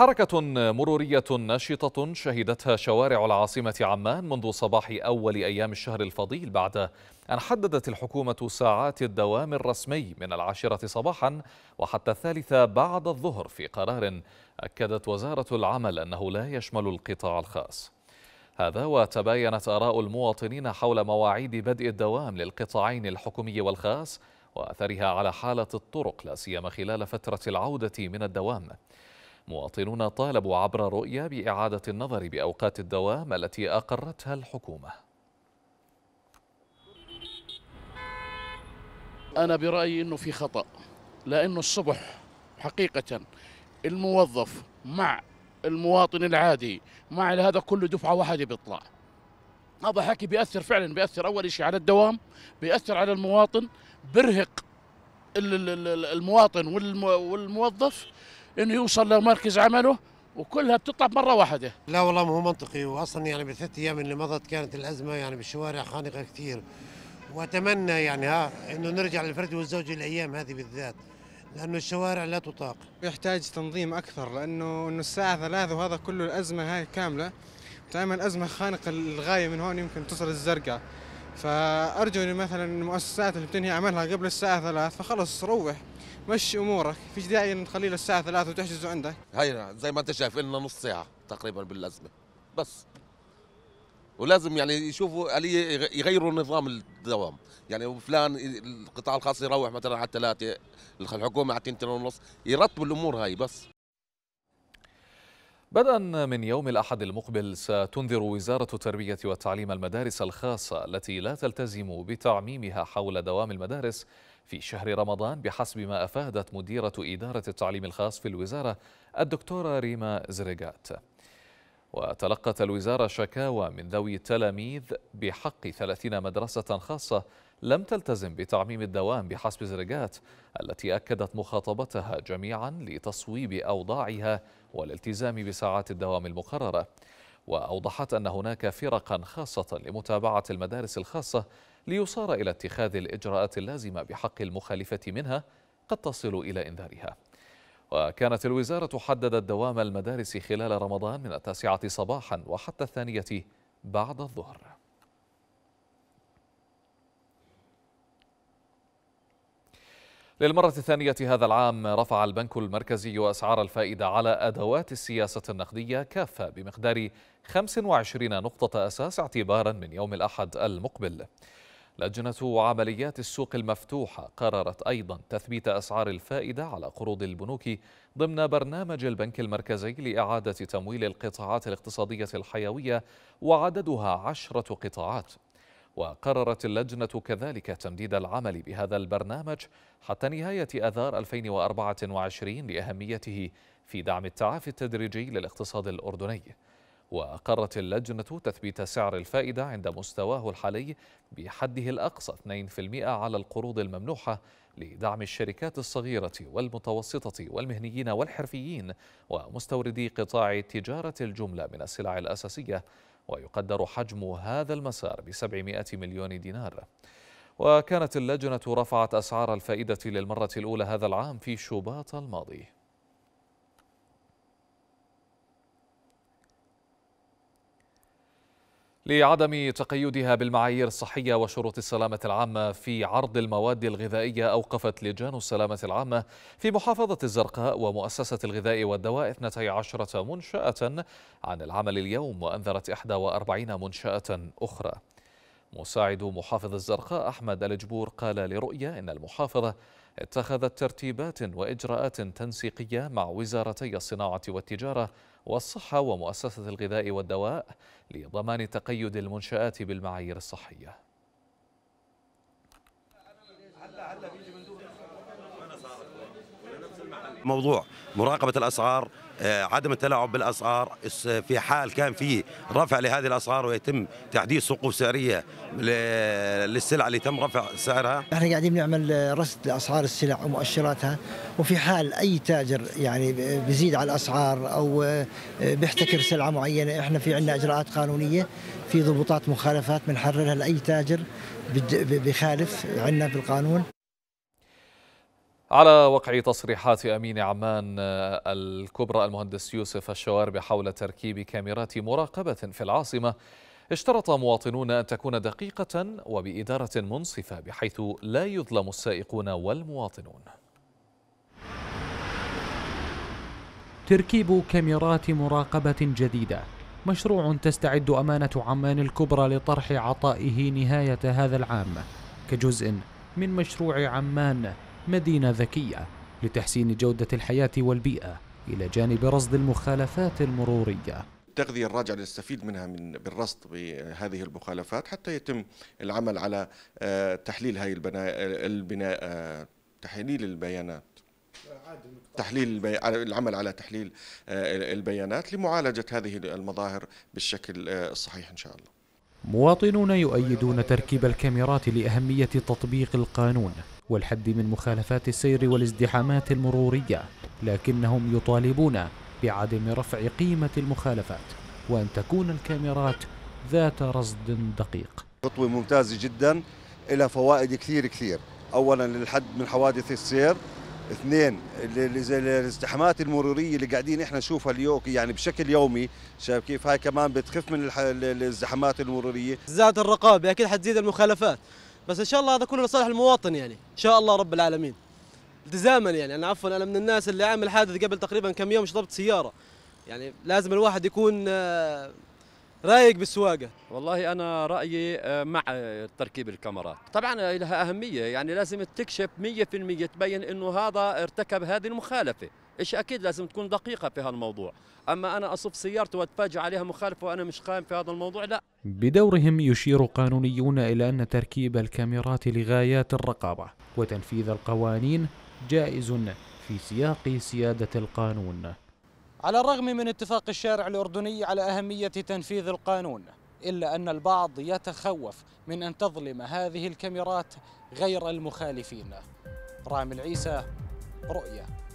حركة مرورية نشطة شهدتها شوارع العاصمة عمان منذ صباح أول أيام الشهر الفضيل بعد أن حددت الحكومة ساعات الدوام الرسمي من العاشرة صباحا وحتى الثالثة بعد الظهر في قرار أكدت وزارة العمل أنه لا يشمل القطاع الخاص هذا وتباينت آراء المواطنين حول مواعيد بدء الدوام للقطاعين الحكومي والخاص وأثرها على حالة الطرق لا سيما خلال فترة العودة من الدوام مواطنون طالبوا عبر رؤيا بإعادة النظر بأوقات الدوام التي أقرتها الحكومة أنا برأيي أنه في خطأ لأنه الصبح حقيقة الموظف مع المواطن العادي مع هذا كله دفعة واحدة بيطلع هذا حكي بيأثر فعلا بيأثر أول شيء على الدوام بيأثر على المواطن برهق المواطن والموظف انه يوصل لمركز عمله وكلها بتطلع مره واحده لا والله ما هو منطقي واصلا يعني بالثلاث ايام اللي مضت كانت الازمه يعني بالشوارع خانقه كثير واتمنى يعني ها انه نرجع للفرد والزوج الايام هذه بالذات لانه الشوارع لا تطاق يحتاج تنظيم اكثر لانه انه الساعه ثلاثة وهذا كله الازمه هاي كامله تعمل ازمه خانقه للغايه من هون يمكن تصل الزرقاء فارجو مثلا المؤسسات اللي بتنهي عملها قبل الساعه ثلاث فخلص روح مش امورك فيش داعي ان تخليه للساعه 3 وتحجزه عندك هاي زي ما انت شايف لنا نص ساعه تقريبا بالازمه بس ولازم يعني يشوفوا آلية يغيروا نظام الدوام يعني فلان القطاع الخاص يروح مثلا على الثلاثة الحكومة على الثنتين ونص يرتبوا الأمور هاي بس بدءا من يوم الأحد المقبل ستنذر وزارة التربية والتعليم المدارس الخاصة التي لا تلتزم بتعميمها حول دوام المدارس في شهر رمضان بحسب ما أفادت مديرة إدارة التعليم الخاص في الوزارة الدكتورة ريما زريغات وتلقت الوزارة شكاوى من ذوي التلاميذ بحق 30 مدرسة خاصة لم تلتزم بتعميم الدوام بحسب زرجات التي أكدت مخاطبتها جميعا لتصويب أوضاعها والالتزام بساعات الدوام المقررة وأوضحت أن هناك فرقا خاصة لمتابعة المدارس الخاصة ليصار إلى اتخاذ الإجراءات اللازمة بحق المخالفة منها قد تصل إلى إنذارها وكانت الوزارة حددت دوام المدارس خلال رمضان من التاسعة صباحا وحتى الثانية بعد الظهر للمرة الثانية هذا العام رفع البنك المركزي أسعار الفائدة على أدوات السياسة النقدية كافة بمقدار 25 نقطة أساس اعتبارا من يوم الأحد المقبل لجنة عمليات السوق المفتوحة قررت أيضا تثبيت أسعار الفائدة على قروض البنوك ضمن برنامج البنك المركزي لإعادة تمويل القطاعات الاقتصادية الحيوية وعددها عشرة قطاعات وقررت اللجنة كذلك تمديد العمل بهذا البرنامج حتى نهاية آذار 2024 لأهميته في دعم التعافي التدريجي للاقتصاد الأردني وأقرت اللجنة تثبيت سعر الفائدة عند مستواه الحالي بحده الأقصى 2% على القروض الممنوحة لدعم الشركات الصغيرة والمتوسطة والمهنيين والحرفيين ومستوردي قطاع تجارة الجملة من السلع الأساسية ويقدر حجم هذا المسار ب 700 مليون دينار وكانت اللجنة رفعت أسعار الفائدة للمرة الأولى هذا العام في شباط الماضي لعدم تقيدها بالمعايير الصحية وشروط السلامة العامة في عرض المواد الغذائية أوقفت لجان السلامة العامة في محافظة الزرقاء ومؤسسة الغذاء والدواء 12 منشأة عن العمل اليوم وأنذرت 41 منشأة أخرى مساعد محافظ الزرقاء أحمد الجبور قال لرؤية إن المحافظة اتخذت ترتيبات وإجراءات تنسيقية مع وزارتي الصناعة والتجارة والصحة ومؤسسة الغذاء والدواء لضمان تقيد المنشآت بالمعايير الصحية موضوع مراقبة الأسعار آه، عدم التلاعب بالاسعار في حال كان في رفع لهذه الاسعار ويتم تحديث سقوف سعريه للسلع اللي تم رفع سعرها احنا قاعدين نعمل رصد لاسعار السلع ومؤشراتها وفي حال اي تاجر يعني بيزيد على الاسعار او آه، بيحتكر سلعه معينه احنا في عندنا اجراءات قانونيه في ضبوطات مخالفات بنحررها لاي تاجر بخالف عندنا بالقانون على وقع تصريحات أمين عمان آه، الكبرى المهندس يوسف الشوار بحول تركيب كاميرات مراقبة في العاصمة اشترط مواطنون أن تكون دقيقة وبإدارة منصفة بحيث لا يظلم السائقون والمواطنون تركيب كاميرات مراقبة جديدة مشروع تستعد أمانة عمان الكبرى لطرح عطائه نهاية هذا العام كجزء من مشروع عمان مدينة ذكية لتحسين جودة الحياة والبيئة إلى جانب رصد المخالفات المرورية التغذية الراجعة نستفيد منها من بالرصد بهذه المخالفات حتى يتم العمل على آه، تحليل هذه البناء آه، تحليل البيانات تحليل البي... العمل على تحليل آه، البيانات لمعالجة هذه المظاهر بالشكل الصحيح إن شاء الله مواطنون يؤيدون تركيب الكاميرات لأهمية تطبيق القانون والحد من مخالفات السير والازدحامات المرورية لكنهم يطالبون بعدم رفع قيمة المخالفات وأن تكون الكاميرات ذات رصد دقيق خطوة ممتازة جدا إلى فوائد كثير كثير أولا للحد من حوادث السير اثنين الازدحامات المروريه اللي قاعدين احنا نشوفها اليوم يعني بشكل يومي شايف كيف هاي كمان بتخف من الازدحامات المروريه زادت الرقابه اكيد حتزيد المخالفات بس ان شاء الله هذا كله لصالح المواطن يعني ان شاء الله رب العالمين التزاما يعني انا عفوا انا من الناس اللي عامل حادث قبل تقريبا كم يوم شطبت سياره يعني لازم الواحد يكون آه، رايق بالسواقه والله انا رايي آه، مع تركيب الكاميرات طبعا لها اهميه يعني لازم تكشف 100% تبين انه هذا ارتكب هذه المخالفه إيش أكيد لازم تكون دقيقة في هذا الموضوع أما أنا أصف سيارتي واتفاجئ عليها مخالفة وأنا مش قائم في هذا الموضوع لا بدورهم يشير قانونيون إلى أن تركيب الكاميرات لغايات الرقابة وتنفيذ القوانين جائز في سياق سيادة القانون على الرغم من اتفاق الشارع الأردني على أهمية تنفيذ القانون إلا أن البعض يتخوف من أن تظلم هذه الكاميرات غير المخالفين رامي العيسى رؤية